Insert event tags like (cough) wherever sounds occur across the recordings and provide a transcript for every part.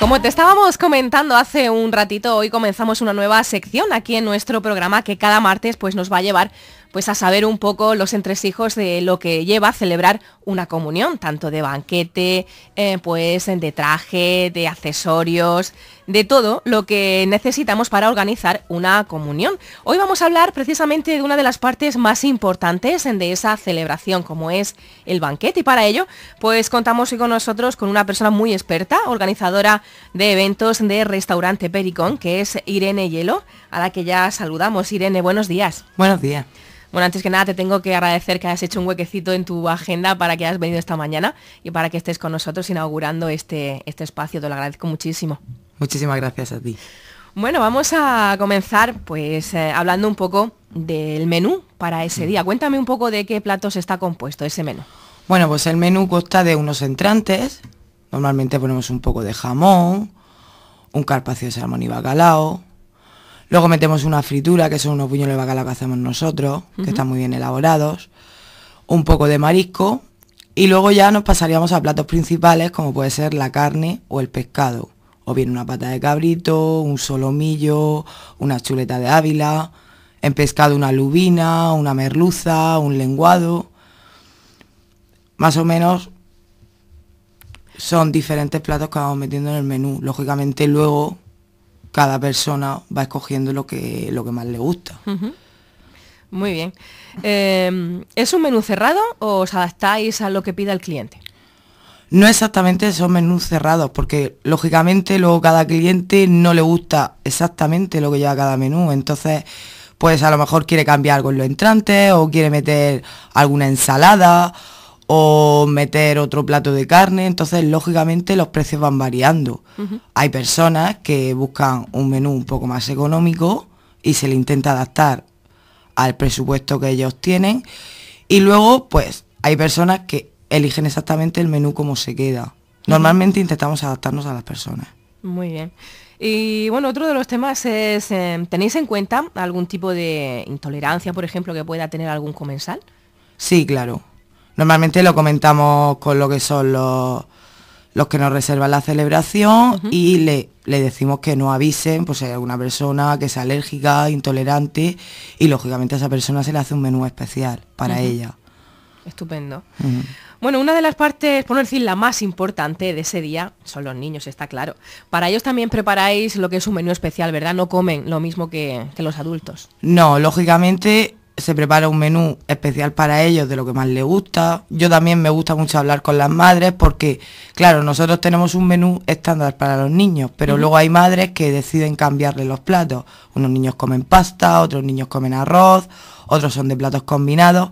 Como te estábamos comentando hace un ratito, hoy comenzamos una nueva sección aquí en nuestro programa que cada martes pues, nos va a llevar pues a saber un poco los entresijos de lo que lleva a celebrar una comunión, tanto de banquete, eh, pues de traje, de accesorios, de todo lo que necesitamos para organizar una comunión. Hoy vamos a hablar precisamente de una de las partes más importantes de esa celebración, como es el banquete. Y para ello, pues contamos hoy con nosotros con una persona muy experta, organizadora de eventos de restaurante Pericón, que es Irene Hielo, a la que ya saludamos. Irene, buenos días. Buenos días. Bueno, antes que nada te tengo que agradecer que has hecho un huequecito en tu agenda para que hayas venido esta mañana y para que estés con nosotros inaugurando este, este espacio. Te lo agradezco muchísimo. Muchísimas gracias a ti. Bueno, vamos a comenzar pues eh, hablando un poco del menú para ese mm. día. Cuéntame un poco de qué platos está compuesto ese menú. Bueno, pues el menú consta de unos entrantes. Normalmente ponemos un poco de jamón, un carpaccio de salmón y bacalao, Luego metemos una fritura, que son unos puñuelos de bacalao que hacemos nosotros, que están muy bien elaborados. Un poco de marisco. Y luego ya nos pasaríamos a platos principales, como puede ser la carne o el pescado. O bien una pata de cabrito, un solomillo, una chuleta de ávila. En pescado una lubina, una merluza, un lenguado. Más o menos son diferentes platos que vamos metiendo en el menú. Lógicamente luego cada persona va escogiendo lo que, lo que más le gusta. Muy bien. Em, ¿Es un menú cerrado o os adaptáis a lo que pida el cliente? No exactamente son menús cerrados, porque lógicamente luego cada cliente no le gusta exactamente lo que lleva cada menú. Entonces, pues a lo mejor quiere cambiar algo en los entrantes o quiere meter alguna ensalada o meter otro plato de carne, entonces lógicamente los precios van variando. Hay personas que buscan un menú un poco más económico y se le intenta adaptar al presupuesto que ellos tienen y luego pues hay personas que eligen exactamente el menú como se queda. Normalmente intentamos adaptarnos a las personas. Muy bien. Y bueno, otro de los temas es, eh, ¿tenéis en cuenta algún tipo de intolerancia, por ejemplo, que pueda tener algún comensal? Sí, claro. Normalmente lo comentamos con lo que son los, los que nos reservan la celebración y le, decimos que no avisen, pues hay alguna persona que sea alérgica, intolerante y lógicamente a esa persona se le hace un menú especial para ella. Estupendo. Bueno, una de las partes, por no decir la más importante de ese día, son los niños, está claro. Para ellos también preparáis lo que es un menú especial, ¿verdad? No comen lo mismo que los adultos. No, lógicamente se prepara un menú especial para ellos de lo que más les gusta. Yo también me gusta mucho hablar con las madres porque, claro, nosotros tenemos un menú estándar para los niños, pero luego hay madres que deciden cambiarle los platos. Unos niños comen pasta, otros niños comen arroz, otros son de platos combinados.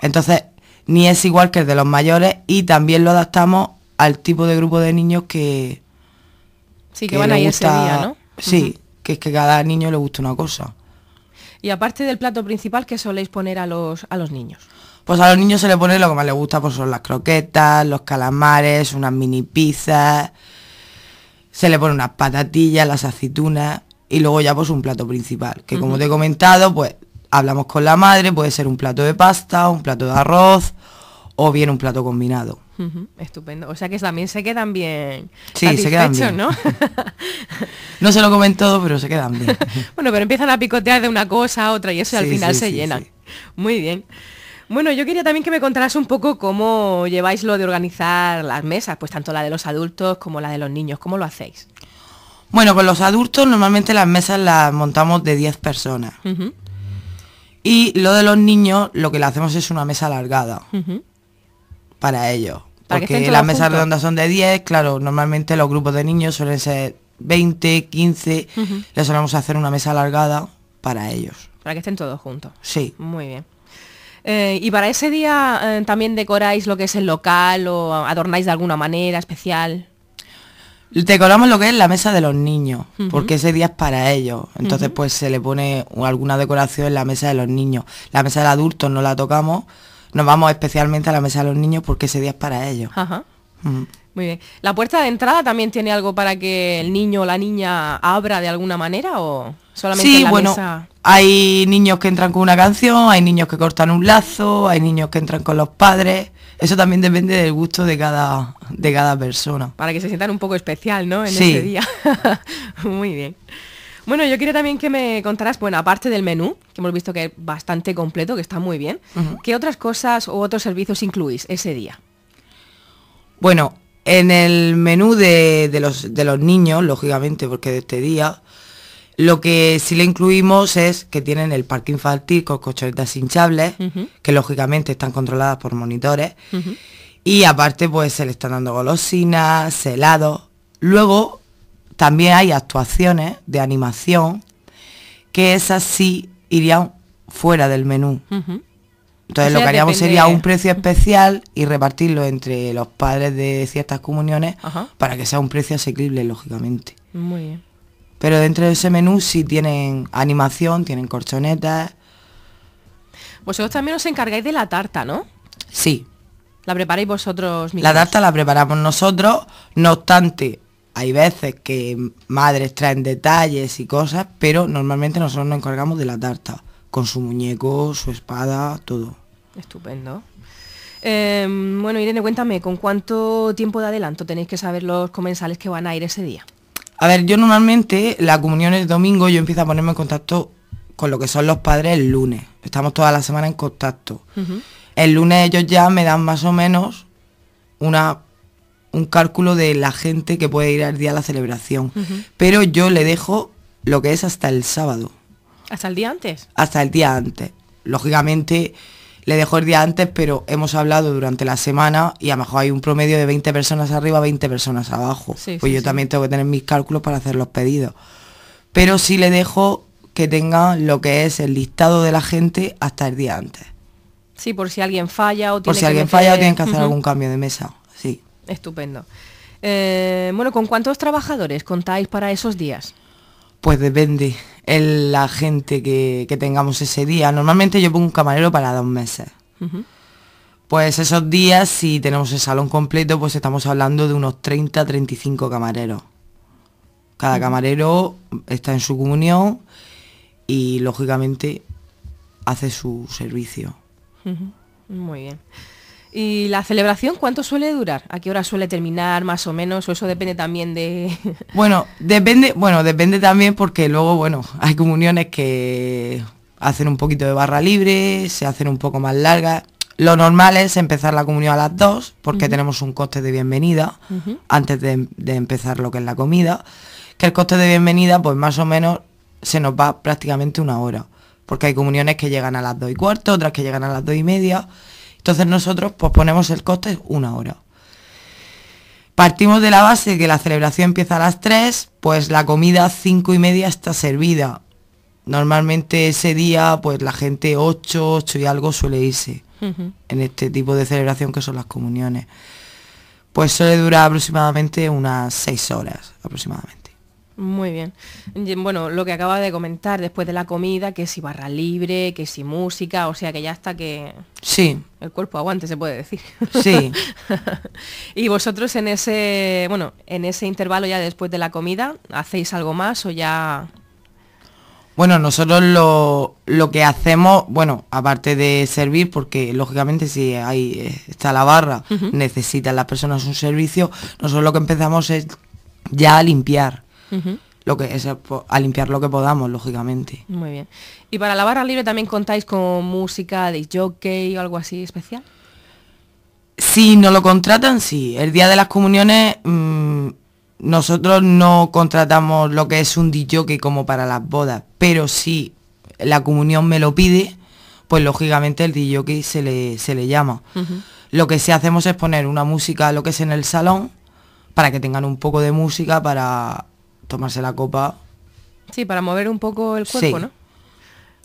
Entonces, ni es igual que el de los mayores y también lo adaptamos al tipo de grupo de niños que... Sí, que, van ahí gusta, ¿no? Sí, que es que cada niño le gusta una cosa. Y aparte del plato principal, ¿qué soléis poner a los, a los niños? Pues a los niños se le pone lo que más les gusta, pues son las croquetas, los calamares, unas mini pizzas, se le pone unas patatillas, las aceitunas y luego ya pues un plato principal, que como te he comentado, pues hablamos con la madre, puede ser un plato de pasta, un plato de arroz o bien un plato combinado estupendo. O sea que también se quedan bien. Sí, se quedan bien. ¿no? (laughs) no se lo comen todo, pero se quedan bien. (laughs) bueno, pero empiezan a picotear de una cosa a otra y eso al final se llena Muy bien. Bueno, yo quería también que me contaras un poco cómo lleváis lo de organizar las mesas, pues tanto la de los adultos como la de los niños. ¿Cómo lo hacéis? Bueno, pues los adultos normalmente las mesas las montamos de 10 personas. Y lo de los niños, lo que le hacemos es una mesa alargada para ellos porque las mesas redondas son de 10, claro, normalmente los grupos de niños suelen ser 20, 15, les vamos les solemos hacer una mesa alargada para ellos. Para que estén todos juntos. Sí. Muy bien. Eh, y para ese día eh, también decoráis lo que es el local o adornáis de alguna manera especial. Decoramos lo que es la mesa de los niños, porque ese día es para ellos. Entonces pues se le pone alguna decoración en la mesa de los niños. La mesa del adultos no la tocamos nos vamos especialmente a la mesa de los niños porque ese día es para ellos. Ajá. Mm. Muy bien. ¿La puerta de entrada también tiene algo para que el niño o la niña abra de alguna manera o solamente sí, bueno, Hay niños que entran con una canción, hay niños que cortan un lazo, hay niños que entran con los padres. Eso también depende del gusto de cada, de cada persona. Para que se sientan un poco especial, ¿no? En ese día. (laughs) Muy bien. Bueno, yo quiero también que me contaras, bueno, aparte del menú, que hemos visto que es bastante completo, que está muy bien, ¿qué otras cosas u otros servicios incluís ese día? Bueno, en el menú de, los, niños, lógicamente, porque de este día, lo que sí le incluimos es que tienen el parque infantil con cochonetas hinchables, que lógicamente están controladas por monitores. Y aparte, pues se le están dando golosinas, helados. Luego, también hay actuaciones de animación que esas sí irían fuera del menú. Entonces lo que haríamos sería un precio especial y repartirlo entre los padres de ciertas comuniones para que sea un precio asequible, lógicamente. Muy bien. Pero dentro de ese menú sí tienen animación, tienen corchonetas. Vosotros también os encargáis de la tarta, ¿no? Sí. ¿La preparáis vosotros mismos? La tarta la preparamos nosotros, no obstante, hay veces que madres traen detalles y cosas, pero normalmente nosotros nos encargamos de la tarta, con su muñeco, su espada, todo. Estupendo. Em, bueno, Irene, cuéntame, ¿con cuánto tiempo de adelanto tenéis que saber los comensales que van a ir ese día? A ver, yo normalmente, la comunión es domingo, yo empiezo a ponerme en contacto con lo que son los padres el lunes. Estamos toda la semana en contacto. El lunes ellos ya me dan más o menos una un cálculo de la gente que puede ir al día de la celebración. Pero yo le dejo lo que es hasta el sábado. ¿Hasta el día antes? Hasta el día antes. Lógicamente le dejo el día antes, pero hemos hablado durante la semana y a lo mejor hay un promedio de 20 personas arriba, 20 personas abajo. pues yo también tengo que tener mis cálculos para hacer los pedidos. Pero sí le dejo que tenga lo que es el listado de la gente hasta el día antes. Sí, por si alguien falla o Por si alguien falla o tienen que hacer algún cambio de mesa. Estupendo. Eh, bueno, ¿con cuántos trabajadores contáis para esos días? Pues depende el, la gente que, tengamos ese día. Normalmente yo pongo un camarero para dos meses. Pues esos días, si tenemos el salón completo, pues estamos hablando de unos 30, 35 camareros. Cada camarero está en su comunión y lógicamente hace su servicio. Muy bien. ¿Y la celebración cuánto suele durar? ¿A qué hora suele terminar más o menos? ¿O eso depende también de...? (laughs) Bueno, depende, bueno, depende también porque luego, bueno, (laughs) hay comuniones que hacen un poquito de barra libre, se hacen un poco más largas. Lo normal es empezar la comunión a las 2 porque tenemos un coste de bienvenida antes de, de, empezar lo que es la comida. Que el coste de bienvenida pues más o menos se nos va prácticamente una hora. Porque hay comuniones que llegan a las 2 y cuarto, otras que llegan a las 2 y media entonces nosotros pues ponemos el coste una hora. Partimos de la base que la celebración empieza a las 3, pues la comida cinco 5 y media está servida. Normalmente ese día pues la gente 8, 8 y algo suele irse en este tipo de celebración que son las comuniones. Pues suele durar aproximadamente unas 6 horas aproximadamente. Muy bien. Bueno, lo que acabas de comentar después de la comida, que si barra libre, que si música, o sea que ya está que sí. el cuerpo aguante, se puede decir. Sí. (laughs) y vosotros en ese, bueno, en ese intervalo ya después de la comida, ¿hacéis algo más o ya? Bueno, nosotros lo, lo que hacemos, bueno, aparte de servir, porque lógicamente si ahí está la barra, necesitan las personas un servicio, nosotros lo que empezamos es ya a limpiar lo que es eh, a limpiar lo que podamos, lógicamente. Muy bien. ¿Y para la barra libre también contáis con música de jockey o algo así especial? Si nos lo contratan, sí. El día de las comuniones mm, nosotros no contratamos lo que es un DJ como para las bodas, pero si la comunión me lo pide, pues lógicamente el DJ se le, se le llama. Lo que sí hacemos es poner una música, lo que es en el salón, para que tengan un poco de música para tomarse la copa. Sí, para mover un poco el cuerpo, ¿no?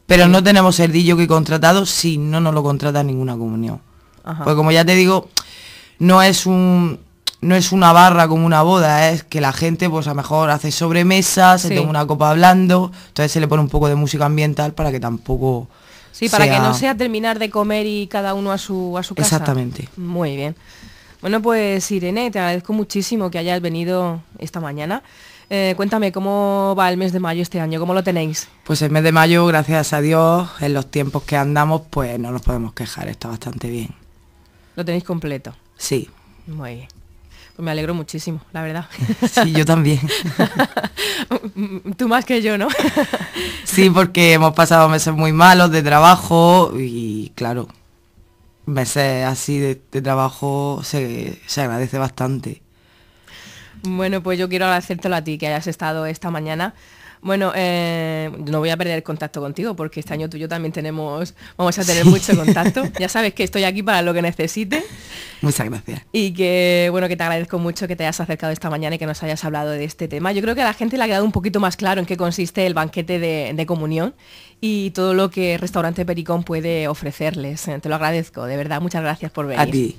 Pero no tenemos el que contratado si no nos lo contrata ninguna comunión. Pues como ya te digo, no es un no es una barra como una boda, es que la gente pues a lo mejor hace sobremesa, se toma una copa hablando, entonces se le pone un poco de música ambiental para que tampoco Sí, para que no sea terminar de comer y cada uno a su a su casa. Exactamente. Muy bien. Bueno, pues Irene, te agradezco muchísimo que hayas venido esta mañana. Eh, cuéntame, ¿cómo va el mes de mayo este año? ¿Cómo lo tenéis? Pues el mes de mayo, gracias a Dios, en los tiempos que andamos, pues no nos podemos quejar, está bastante bien. ¿Lo tenéis completo? Sí. Muy bien. Pues me alegro muchísimo, la verdad. (laughs) Sí, yo también. (laughs) Tú más que yo, ¿no? (laughs) sí, porque hemos pasado meses muy malos de trabajo y claro, meses así de, trabajo se, se agradece bastante. Bueno, pues yo quiero agradecértelo a ti que hayas estado esta mañana. Bueno, eh, no voy a perder contacto contigo porque este año tú y yo también tenemos, vamos a tener mucho contacto. (laughs) Ya sabes que estoy aquí para lo que necesites. Muchas gracias. Y que bueno, que te agradezco mucho que te hayas acercado esta mañana y que nos hayas hablado de este tema. Yo creo que a la gente le ha quedado un poquito más claro en qué consiste el banquete de, de comunión y todo lo que Restaurante Pericón puede ofrecerles. Eh, te lo agradezco, de verdad, muchas gracias por venir. A ti.